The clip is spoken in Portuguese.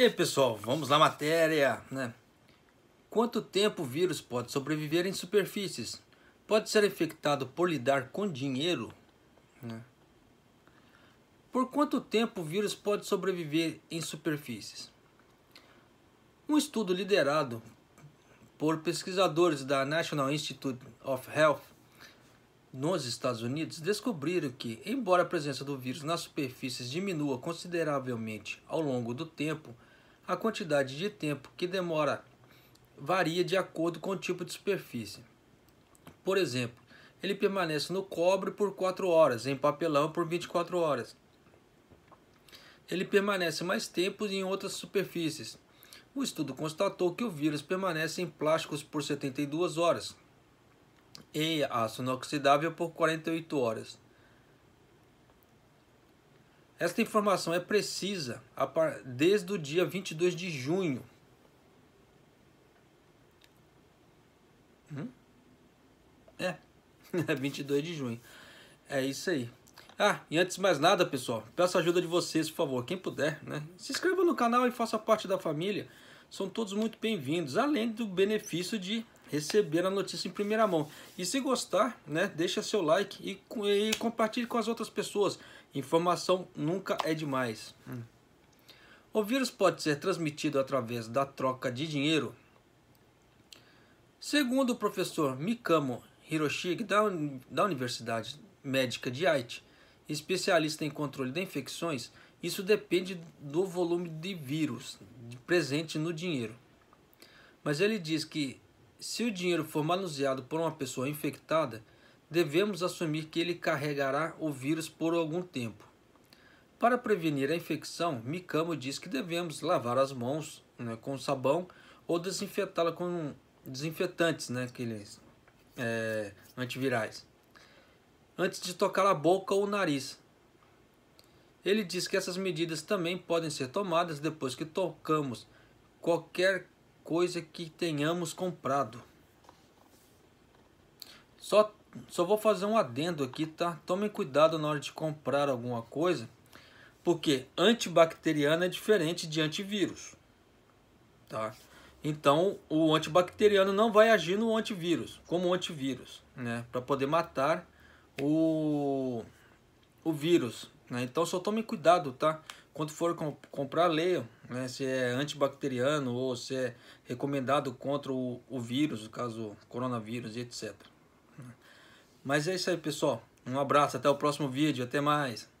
E aí, pessoal, vamos na matéria, né? Quanto tempo o vírus pode sobreviver em superfícies? Pode ser infectado por lidar com dinheiro? Né? Por quanto tempo o vírus pode sobreviver em superfícies? Um estudo liderado por pesquisadores da National Institute of Health nos Estados Unidos descobriram que, embora a presença do vírus nas superfícies diminua consideravelmente ao longo do tempo, a quantidade de tempo que demora varia de acordo com o tipo de superfície. Por exemplo, ele permanece no cobre por 4 horas, em papelão por 24 horas. Ele permanece mais tempo em outras superfícies. O estudo constatou que o vírus permanece em plásticos por 72 horas, em aço inoxidável por 48 horas. Esta informação é precisa desde o dia 22 de junho. Hum? É, 22 é de junho. É isso aí. Ah, e antes de mais nada, pessoal, peço a ajuda de vocês, por favor, quem puder, né? Se inscreva no canal e faça parte da família. São todos muito bem-vindos, além do benefício de receber a notícia em primeira mão. E se gostar, né, deixa seu like e, e compartilhe com as outras pessoas. Informação nunca é demais. Hum. O vírus pode ser transmitido através da troca de dinheiro. Segundo o professor Mikamo Hiroshige, da, da Universidade Médica de Haiti, especialista em controle de infecções, isso depende do volume de vírus presente no dinheiro. Mas ele diz que se o dinheiro for manuseado por uma pessoa infectada, devemos assumir que ele carregará o vírus por algum tempo. Para prevenir a infecção, Mikamo diz que devemos lavar as mãos né, com sabão ou desinfetá-la com desinfetantes, né, aqueles é, antivirais, antes de tocar a boca ou o nariz. Ele diz que essas medidas também podem ser tomadas depois que tocamos qualquer coisa que tenhamos comprado. Só, só vou fazer um adendo aqui, tá? Tome cuidado na hora de comprar alguma coisa, porque antibacteriano é diferente de antivírus, tá? Então, o antibacteriano não vai agir no antivírus, como antivírus, né? Para poder matar o, o vírus. Né? Então só tome cuidado, tá? Quando for comp comprar, leia né? se é antibacteriano ou se é recomendado contra o, o vírus, no caso coronavírus e etc. Mas é isso aí, pessoal. Um abraço, até o próximo vídeo, até mais.